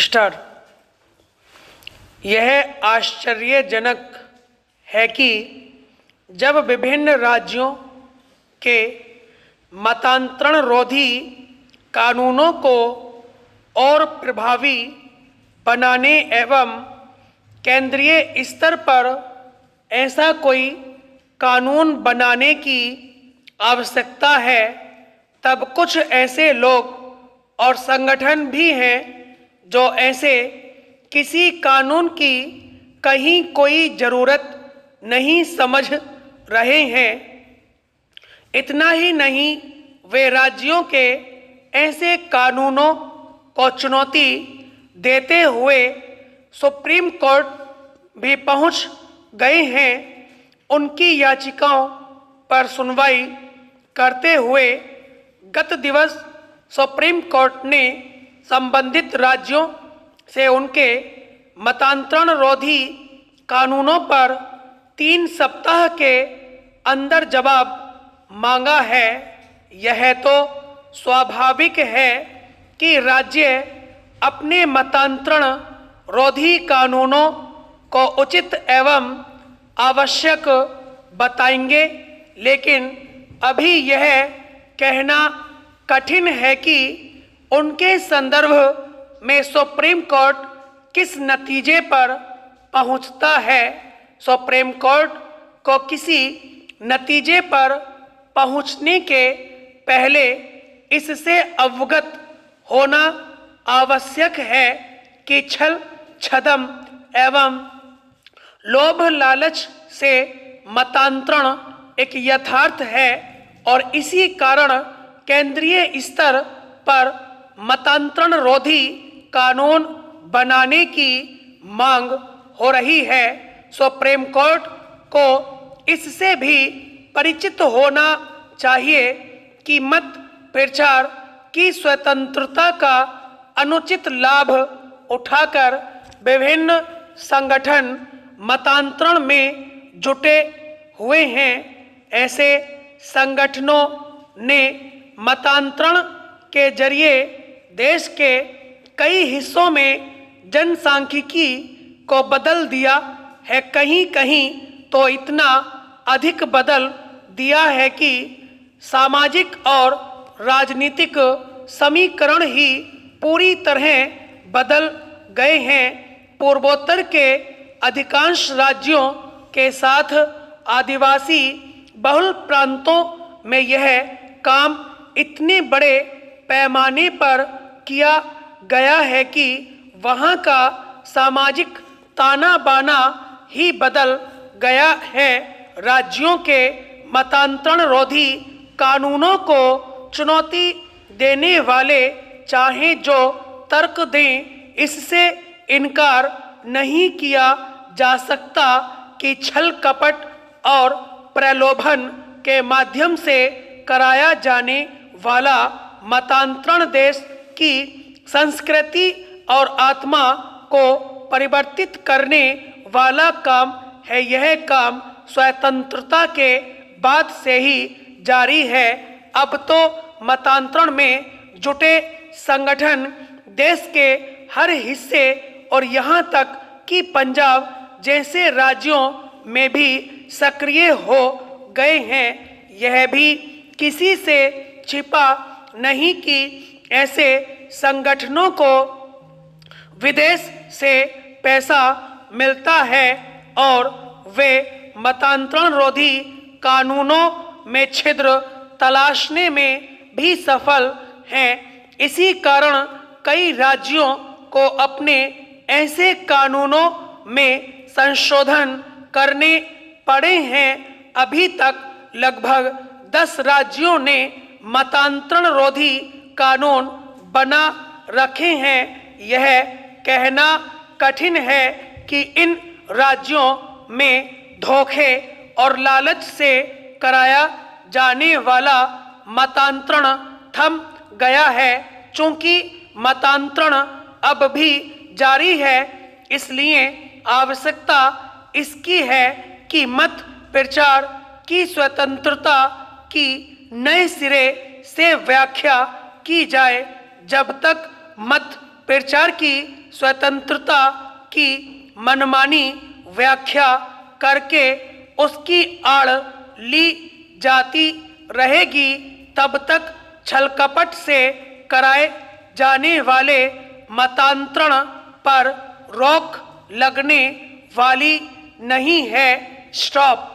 star यह आश्चर्यजनक है कि जब विभिन्न राज्यों के मतांतरण रोधी कानूनों को और प्रभावी बनाने एवं केंद्रीय स्तर पर ऐसा कोई कानून बनाने की आवश्यकता है तब कुछ ऐसे लोग और संगठन भी हैं जो ऐसे किसी कानून की कहीं कोई ज़रूरत नहीं समझ रहे हैं इतना ही नहीं वे राज्यों के ऐसे कानूनों को चुनौती देते हुए सुप्रीम कोर्ट भी पहुंच गए हैं उनकी याचिकाओं पर सुनवाई करते हुए गत दिवस सुप्रीम कोर्ट ने संबंधित राज्यों से उनके मतांतरण रोधी कानूनों पर तीन सप्ताह के अंदर जवाब मांगा है यह तो स्वाभाविक है कि राज्य अपने मतांतरण रोधी कानूनों को उचित एवं आवश्यक बताएंगे लेकिन अभी यह कहना कठिन है कि उनके संदर्भ में सुप्रीम कोर्ट किस नतीजे पर पहुंचता है सुप्रीम कोर्ट को किसी नतीजे पर पहुंचने के पहले इससे अवगत होना आवश्यक है कि छल छदम एवं लोभ लालच से मतांतरण एक यथार्थ है और इसी कारण केंद्रीय स्तर पर मतांतरण रोधी कानून बनाने की मांग हो रही है सुप्रीम कोर्ट को इससे भी परिचित होना चाहिए कि मत प्रचार की स्वतंत्रता का अनुचित लाभ उठाकर विभिन्न संगठन मतांतरण में जुटे हुए हैं ऐसे संगठनों ने मतांतरण के जरिए देश के कई हिस्सों में जनसांख्यिकी को बदल दिया है कहीं कहीं तो इतना अधिक बदल दिया है कि सामाजिक और राजनीतिक समीकरण ही पूरी तरह बदल गए हैं पूर्वोत्तर के अधिकांश राज्यों के साथ आदिवासी बहुल प्रांतों में यह काम इतने बड़े पैमाने पर किया गया है कि वहाँ का सामाजिक ताना बाना ही बदल गया है राज्यों के मतांतरण रोधी कानूनों को चुनौती देने वाले चाहे जो तर्क दें इससे इनकार नहीं किया जा सकता कि छल कपट और प्रलोभन के माध्यम से कराया जाने वाला मतांतरण देश कि संस्कृति और आत्मा को परिवर्तित करने वाला काम है यह काम स्वतंत्रता के बाद से ही जारी है अब तो मतांतरण में जुटे संगठन देश के हर हिस्से और यहाँ तक कि पंजाब जैसे राज्यों में भी सक्रिय हो गए हैं यह भी किसी से छिपा नहीं कि ऐसे संगठनों को विदेश से पैसा मिलता है और वे मतांतरण रोधी कानूनों में छिद्र तलाशने में भी सफल हैं इसी कारण कई राज्यों को अपने ऐसे कानूनों में संशोधन करने पड़े हैं अभी तक लगभग दस राज्यों ने मतांतरण रोधी कानून बना रखे हैं यह कहना कठिन है कि इन राज्यों में धोखे और लालच से कराया जाने वाला मतांतरण थम गया है चूँकि मतांतरण अब भी जारी है इसलिए आवश्यकता इसकी है कि मत प्रचार की स्वतंत्रता की नए सिरे से व्याख्या की जाए जब तक मत प्रचार की स्वतंत्रता की मनमानी व्याख्या करके उसकी आड़ ली जाती रहेगी तब तक छलकपट से कराए जाने वाले मतांतरण पर रोक लगने वाली नहीं है स्टॉप